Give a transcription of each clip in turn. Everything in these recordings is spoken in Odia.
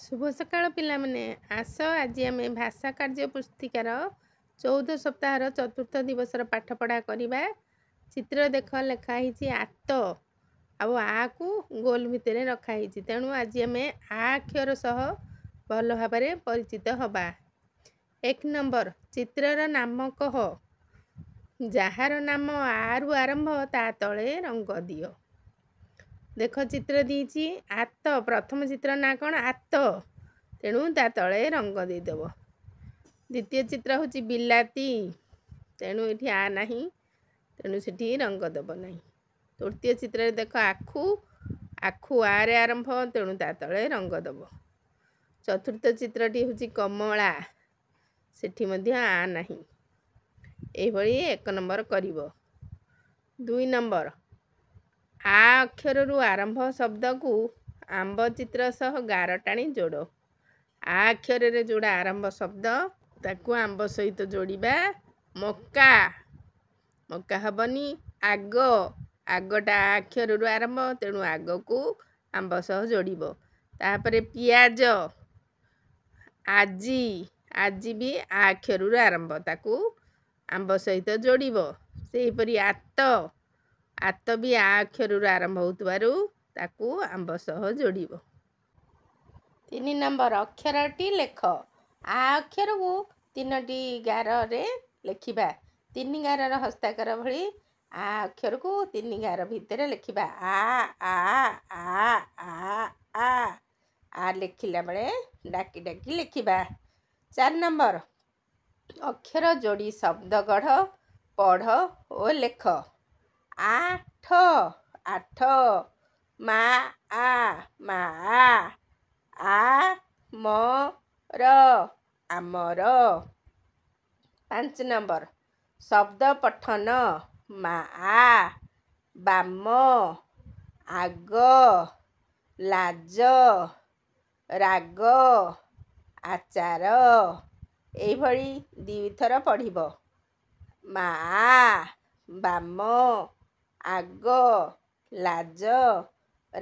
ଶୁଭ ସକାଳ ପିଲାମାନେ ଆସ ଆଜି ଆମେ ଭାଷା କାର୍ଯ୍ୟ ପୁସ୍ତିକାର ଚଉଦ ସପ୍ତାହର ଚତୁର୍ଥ ଦିବସର ପାଠପଢ଼ା କରିବା ଚିତ୍ର ଦେଖ ଲେଖା ହେଇଛି ଆତ ଆଉ ଆକୁ ଗୋଲ ଭିତରେ ରଖାହେଇଛି ତେଣୁ ଆଜି ଆମେ ଆ ଅକ୍ଷର ସହ ଭଲ ଭାବରେ ପରିଚିତ ହେବା ଏକ ନମ୍ବର ଚିତ୍ରର ନାମ କହ ଯାହାର ନାମ ଆରୁ ଆରମ୍ଭ ତା ତଳେ ରଙ୍ଗ ଦିଅ ଦେଖ ଚିତ୍ର ଦେଇଛି ଆତ ପ୍ରଥମ ଚିତ୍ର ନାଁ କ'ଣ ଆତ ତେଣୁ ତା ତଳେ ରଙ୍ଗ ଦେଇଦେବ ଦ୍ୱିତୀୟ ଚିତ୍ର ହେଉଛି ବିଲାତି ତେଣୁ ଏଠି ଆ ନାହିଁ ତେଣୁ ସେଠି ରଙ୍ଗ ଦେବ ନାହିଁ ତୃତୀୟ ଚିତ୍ରରେ ଦେଖ ଆଖୁ ଆଖୁ ଆରେ ଆରମ୍ଭ ତେଣୁ ତା ତଳେ ରଙ୍ଗ ଦେବ ଚତୁର୍ଥ ଚିତ୍ରଟି ହେଉଛି କମଳା ସେଠି ମଧ୍ୟ ଆ ନାହିଁ ଏହିଭଳି ଏକ ନମ୍ବର କରିବ ଦୁଇ ନମ୍ବର ଆ ଅକ୍ଷରରୁ ଆରମ୍ଭ ଶବ୍ଦକୁ ଆମ୍ବ ଚିତ୍ର ସହ ଗାର ଟାଣି ଯୋଡ଼ ଆ ଅକ୍ଷରରେ ଯେଉଁଟା ଆରମ୍ଭ ଶବ୍ଦ ତାକୁ ଆମ୍ବ ସହିତ ଯୋଡ଼ିବା ମକା ମକା ହେବନି ଆଗ ଆଗଟା ଆ ଅକ୍ଷରରୁ ଆରମ୍ଭ ତେଣୁ ଆଗକୁ ଆମ୍ବ ସହ ଯୋଡ଼ିବ ତାପରେ ପିଆଜ ଆଜି ଆଜି ବି ଆ ଅକ୍ଷରରୁ ଆରମ୍ଭ ତାକୁ ଆମ୍ବ ସହିତ ଯୋଡ଼ିବ ସେହିପରି ଆତ ଆତ ବି ଆ ଅକ୍ଷରରୁ ଆରମ୍ଭ ହେଉଥିବାରୁ ତାକୁ ଆମ୍ବ ସହ ଯୋଡ଼ିବ ତିନି ନମ୍ବର ଅକ୍ଷରଟି ଲେଖ ଆ ଅକ୍ଷରକୁ ତିନୋଟି ଗାରରେ ଲେଖିବା ତିନି ଗାରର ହସ୍ତାକ୍ଷର ଭଳି ଆ ଅକ୍ଷରକୁ ତିନି ଗାର ଭିତରେ ଲେଖିବା ଆ ଆ ଆ ଆ ଆ ଆ ଲେଖିଲା ବେଳେ ଡାକି ଡାକି ଲେଖିବା ଚାରି ନମ୍ବର ଅକ୍ଷର ଯୋଡ଼ି ଶବ୍ଦ ଗଢ଼ ପଢ଼ ଓ ଲେଖ ଆଠ ଆଠ ମା ଆ ମା ଆ ମ ଆମର ପାଞ୍ଚ ନମ୍ବର ଶବ୍ଦ ପଠନ ମା ଆ ବାମ ଆଗ ଲାଜ ରାଗ ଆଚାର ଏଇଭଳି ଦୁଇ ଥର ପଢ଼ିବ ମା ବାମ ଆଗ ଲାଜ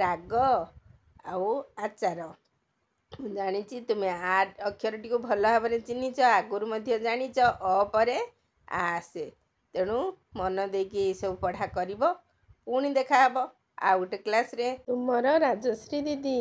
ରାଗ ଆଉ ଆଚାର ମୁଁ ଜାଣିଛି ତୁମେ ଆ ଅକ୍ଷରଟିକୁ ଭଲ ଭାବରେ ଚିହ୍ନିଛ ଆଗରୁ ମଧ୍ୟ ଜାଣିଛ ଅ ପରେ ଆସେ ତେଣୁ ମନ ଦେଇକି ଏସବୁ ପଢ଼ା କରିବ ପୁଣି ଦେଖାହେବ ଆଉ ଗୋଟେ କ୍ଲାସ୍ରେ ତୁମର ରାଜଶ୍ରୀ ଦିଦି